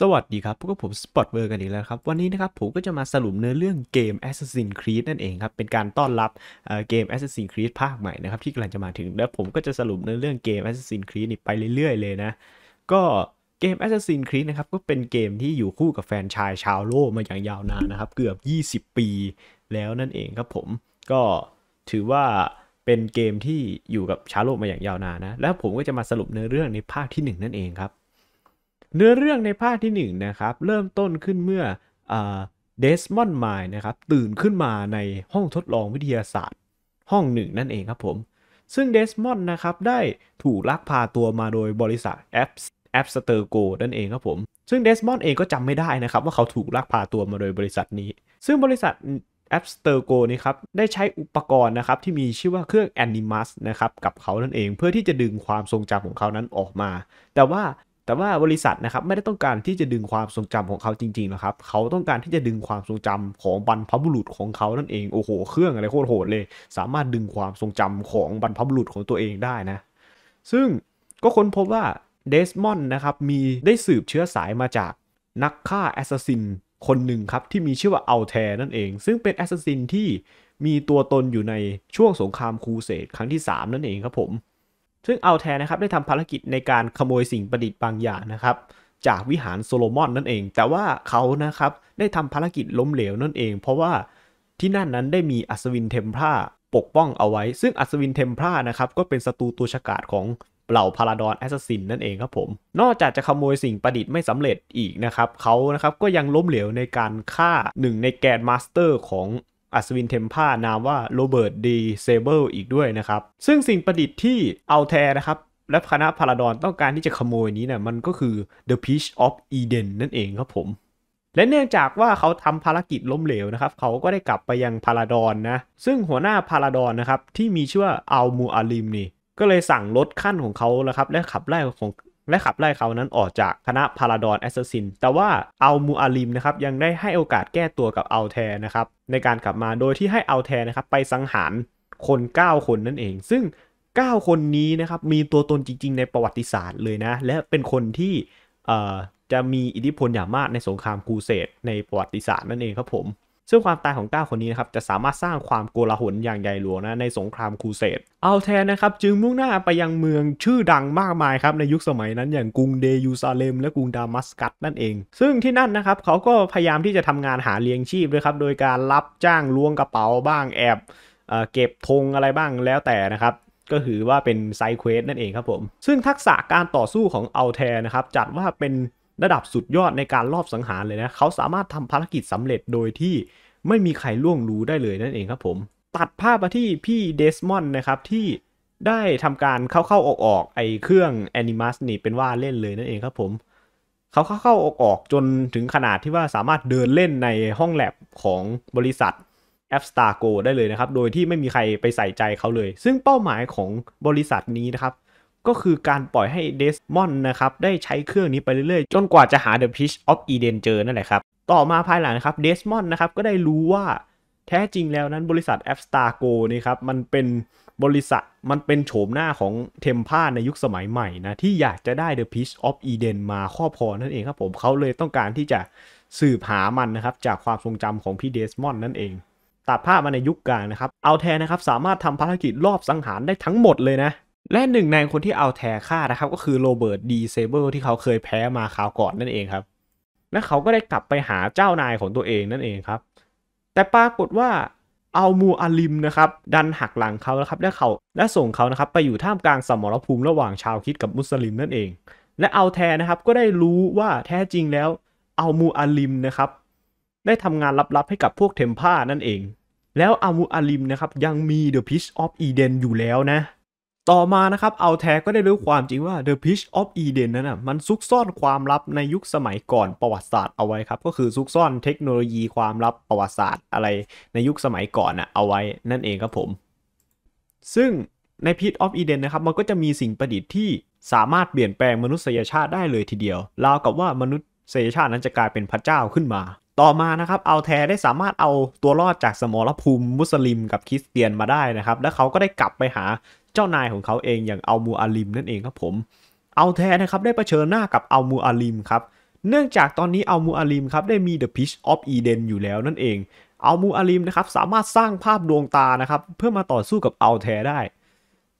สวัสดีครับ พวกผมสปอตเบอร์กันอีกแล้วครับ วันนี้นะครับผมก็จะมาสรุปเนื้อเรื่องเกม Assassin's Creed นั่นเองครับเป็นการต้อนรับเกม Assassin's Creed ภาคใหม่นะครับที่กำลังจะมาถึงแล้วผมก็จะสรุปเนื้อเรื่องเกม Assassin's Creed นี่ไปเรื่อยๆเลยนะก็เกม Assassin's Creed นะครับก็เป็นเกมที่อยู่คู่กับแฟนชายชาวโลก มาอย่างยาวนานนะครับเกือบ 20 ปีแล้วนั่นเองครับผมก็ถือว่าเป็นเกมที่อยู่กับชาวโลกมาอย่างยาวนานนะแล้วผมก็จะมาสรุปเนื้อเรื่องในภาคที่ 1 นั่นเองครับเนื้อเรื่องในภาคที่1นะครับเริ่มต้นขึ้นเมื่อเดสมอนด์มายนะครับตื่นขึ้นมาในห้องทดลองวิทยาศาสตร์ ห้องหนึ่งนั่นเองครับผมซึ่งเดสมอนด์นะครับได้ถูกลักพาตัวมาโดยบริษัทแอปแอปสเตอร์โกนั่นเองครับผมซึ่งเดสมอนด์เองก็จำไม่ได้นะครับว่าเขาถูกลักพาตัวมาโดยบริษัทนี้ ซึ่งบริษัทแอปสเตอร์โกนี่ครับได้ใช้อุปกรณ์นะครับที่มีชื่อว่าเครื่องแอนิมัสนะครับกับเขานั่นเองเพื่อที่จะดึงความทรงจำของเขานั้นออกมา แต่ว่าแต่ว่าบริษัทนะครับไม่ได้ต้องการที่จะดึงความทรงจำของเขาจริงๆนะครับเขาต้องการที่จะดึงความทรงจำของบรรพบุรุษของเขานั่นเอง โอ้โหเครื่องอะไรโคตรโหดเลย สามารถดึงความทรงจำของบรรพบุรุษของตัวเองได้นะ ซึ่งก็ค้นพบว่าเดสมอนนะครับมีได้สืบเชื้อสายมาจากนักฆ่าแอสซัสซินคนหนึ่งครับที่มีชื่อว่าเอาแทนั่นเอง ซึ่งเป็นแอสซัสซินที่มีตัวตนอยู่ในช่วงสงครามครูเสดครั้งที่ 3 นั่นเองครับผมซึ่งเอาแทนนะครับได้ทำภารกิจในการขโมยสิ่งประดิษฐ์บางอย่างนะครับจากวิหารโซโลมอนนั่นเอง แต่ว่าเขานะครับได้ทำภารกิจล้มเหลวนั่นเอง เพราะว่าที่นั่นนั้นได้มีอัศวินเทมพราปกป้องเอาไว้ซึ่งอัศวินเทมพรานะครับก็เป็นศัตรูตัวฉกาจของเหล่าพาราดอนแอสซสซินนั่นเองครับผมนอกจากจะขโมยสิ่งประดิษฐ์ไม่สำเร็จอีกนะครับเขานะครับก็ยังล้มเหลวในการฆ่าหนึ่งในแกนมาสเตอร์ของอัศวินเทมพา นามว่า โรเบิร์ตดีเซเบิลอีกด้วยนะครับ ซึ่งสิ่งประดิษฐ์ที่เอาแทนะครับ และคณะพาราดอนต้องการที่จะขโมยนี้เนะี่ยมันก็คือ The Peach of Eden นั่นเองครับผม และเนื่องจากว่าเขาทำภารกิจล้มเหลวนะครับ เขาก็ได้กลับไปยังพาราดอนนะ ซึ่งหัวหน้าพาราดอนนะครับ ที่มีชื่อว่าอัลมูอาลิมนี่ก็เลยสั่งลดขั้นของเขาแล้วครับและขับไล่ของและขับไล่เขานั้นออกจากคณะพาราดอนแอสซัสซิน แต่ว่าเอามูอาลิมนะครับยังได้ให้โอกาสแก้ตัวกับเอาแทนะครับในการกลับมา โดยที่ให้เอาแทนะครับไปสังหารคน 9 คนนั่นเอง ซึ่ง 9 คนนี้นะครับมีตัวตนจริงๆ ในประวัติศาสตร์เลยนะ และเป็นคนที่จะมีอิทธิพลอย่างมากในสงครามกูเสดในประวัติศาสตร์นั่นเองครับผมซึ่งความตายของจ้าคนนี้นะครับจะสามารถสร้างความโกลาหลอย่างใหญ่หลวงนะในสงครามครูเสดเอาแทนนะครับจึงมุ่งหน้าไปยังเมืองชื่อดังมากมายครับในยุคสมัยนั้นอย่างกรุงเดยูซาเลมและกรุงดามัสกัสนั่นเอง ซึ่งที่นั่นนะครับเขาก็พยายามที่จะทำงานหาเลี้ยงชีพด้วยครับโดยการรับจ้างล้วงกระเป๋าบ้างแอบเก็บธงอะไรบ้างแล้วแต่นะครับก็คือว่าเป็นไซเควสนั่นเองครับผมซึ่งทักษะการต่อสู้ของเอาแทนะครับจัดว่าเป็นระดับสุดยอดในการลอบสังหารเลยนะ เขาสามารถทำภารกิจสำเร็จโดยที่ไม่มีใครล่วงรู้ได้เลยนั่นเองครับผม ตัดภาพมาที่พี่เดสมอนนะครับ ที่ได้ทำการเข้าๆออกออกไอเครื่องแอนิมัสนี่เป็นว่าเล่นเลยนั่นเองครับผม เขาเข้าๆออกออกจนถึงขนาดที่ว่าสามารถเดินเล่นในห้องแลบของบริษัท a p s t a r Go ได้เลยนะครับ โดยที่ไม่มีใครไปใส่ใจเขาเลย ซึ่งเป้าหมายของบริษัทนี้นะครับก็คือการปล่อยให้เดสมอนนะครับได้ใช้เครื่องนี้ไปเรื่อยๆจนกว่าจะหา The Peach of Eden เจอนั่นแหละครับ ต่อมาภายหลังครับเดสมอนนะครับก็ได้รู้ว่าแท้จริงแล้วนั้นบริษัท a อ p Star Go นี่ครับมันเป็นบริษัทมันเป็นโฉมหน้าของเทมพ่าในยุคสมัยใหม่นะที่อยากจะได้ The Peach of Eden มาครอบครองนั่นเองครับผมเขาเลยต้องการที่จะสืบหามันนะครับจากความทรงจำของพี่เดสมอนนั่นเองตัดภาพมาในยุคกลางนะครับเอาแทนนะครับสามารถทำภารกิจรอบสังหารได้ทั้งหมดเลยนะและหนึ่งในคนที่เอาแทนฆ่านะครับ ก็คือโรเบิร์ตดีเซเบิลที่เขาเคยแพ้มาคราวก่อนนั่นเองครับ และเขาก็ได้กลับไปหาเจ้านายของตัวเองนั่นเองครับ แต่ปรากฏว่าเอามูอาลิมนะครับดันหักหลังเขาแล้วครับและเขาและส่งเขานะครับ ไปอยู่ท่ามกลางสมรภูมิระหว่างชาวคิดกับมุสลิมนั่นเอง และเอาแทนนะครับก็ได้รู้ว่าแท้จริงแล้วเอามูอาลิมนะครับ ได้ทำงานลับๆ ให้กับพวกเทมพ่านั่นเอง แล้วอามูอาลิมนะครับ ยังมีเดอะพิชออฟอีเดนอยู่แล้วนะต่อมานะครับเอาแทก็ได้รู้ความจริงว่า The Peach of Eden นั้นนะมันซุกซ่อนความลับในยุคสมัยก่อนประวัติศาสตร์เอาไว้ครับ ก็คือซุกซ่อนเทคโนโลยีความลับประวัติศาสตร์อะไรในยุคสมัยก่อนนะเอาไว้นั่นเองครับผม ซึ่งใน Peach of Eden นะครับมันก็จะมีสิ่งประดิษฐ์ที่สามารถเปลี่ยนแปลงมนุษยชาติได้เลยทีเดียว ราวกับว่ามนุษยชาตินั้นจะกลายเป็นพระเจ้าขึ้นมา ต่อมานะครับเอาแทได้สามารถเอาตัวรอดจากสมรภูมิมุสลิมกับคริสเตียนมาได้นะครับและเขาก็ได้กลับไปหาจ้านายของเขาเองอย่างอัลมูอาลิมนั่นเองครับผม เอาแทนนะครับได้เผชิญหน้ากับอัลมูอาลิมครับ เนื่องจากตอนนี้อัลมูอาลิมครับได้มี The Pitch of Eden อยู่แล้วนั่นเองอัลมูอาลิมนะครับสามารถสร้างภาพดวงตานะครับเพื่อมาต่อสู้กับอัลแทได้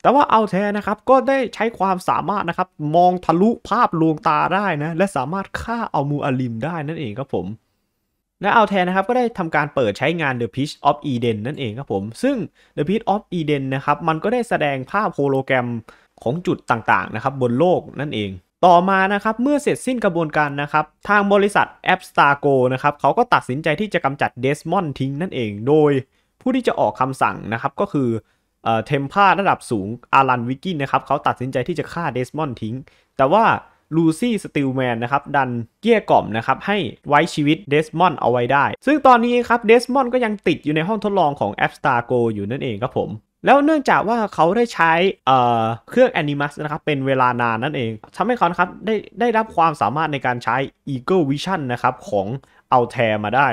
แต่ว่าอัลแทนะครับก็ได้ใช้ความสามารถนะครับมองทะลุภาพดวงตาได้นะและสามารถฆ่าอัลมูอาลิมได้นั่นเองครับผมและเอาแทนนะครับก็ได้ทำการเปิดใช้งาน The Pitch of Eden นั่นเองครับผม ซึ่ง The Pitch of Eden นะครับมันก็ได้แสดงภาพโฮโลแกรมของจุดต่างๆนะครับบนโลกนั่นเอง ต่อมานะครับเมื่อเสร็จสิ้นกระบวนการนะครับทางบริษัท a p s t a r g o นะครับเขาก็ตัดสินใจที่จะกำจัดเดสมอนทิ้งนั่นเองโดยผู้ที่จะออกคำสั่งนะครับก็คือเทมพาระดับสูง อารันวิกกินนะครับเขาตัดสินใจที่จะฆ่าเดสมอนทิ้งแต่ว่าลูซี่สติลแมนนะครับ ดันเกี้ยกล่อมนะครับ ให้ไว้ชีวิตเดสมอนเอาไว้ได้ ซึ่งตอนนี้ครับเดสมอนก็ยังติดอยู่ในห้องทดลองของแอปสตาร์โกอยู่นั่นเองครับผม แล้วเนื่องจากว่าเขาได้ใช้เครื่องแอนิมัสนะครับเป็นเวลานานนั่นเองทำให้เขาครับได้ได้รับความสามารถในการใช้ Eagle Vision นะครับของเอาแทมาได้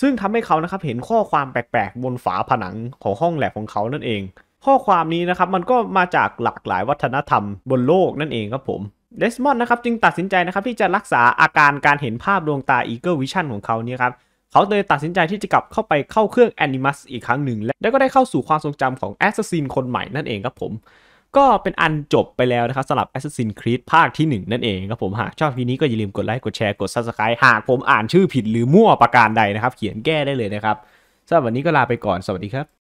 ซึ่งทำให้เขานะครับเห็นข้อความแปลกๆบนฝาผนังของห้องแลบของเขานั่นเอง ข้อความนี้นะครับมันก็มาจากหลากหลายวัฒนธรรมบนโลกนั่นเองครับผมเดสมอนด์นะครับจึงตัดสินใจนะครับที่จะรักษาอาการการเห็นภาพดวงตาอีเกิลวิชั่นของเขานี่ครับเขาเลยตัดสินใจที่จะกลับเข้าไปเข้าเครื่องแอนิมัสอีกครั้งหนึ่ง และก็ได้เข้าสู่ความทรงจำของอสซ a สซินคนใหม่นั่นเองครับผม ก็เป็นอันจบไปแล้วนะครับสำหรับ Assassin Creed ภาคที่ 1 นั่นเองครับผม หากชอบวีนี้ก็อย่าลืมกดไลค์กดแชร์กด Subscribe หากผมอ่านชื่อผิดหรือมั่วประการใดนะครับเขียนแก้ได้เลยนะครับสำหรับวันนี้ก็ลาไปก่อนสวัสดีครับ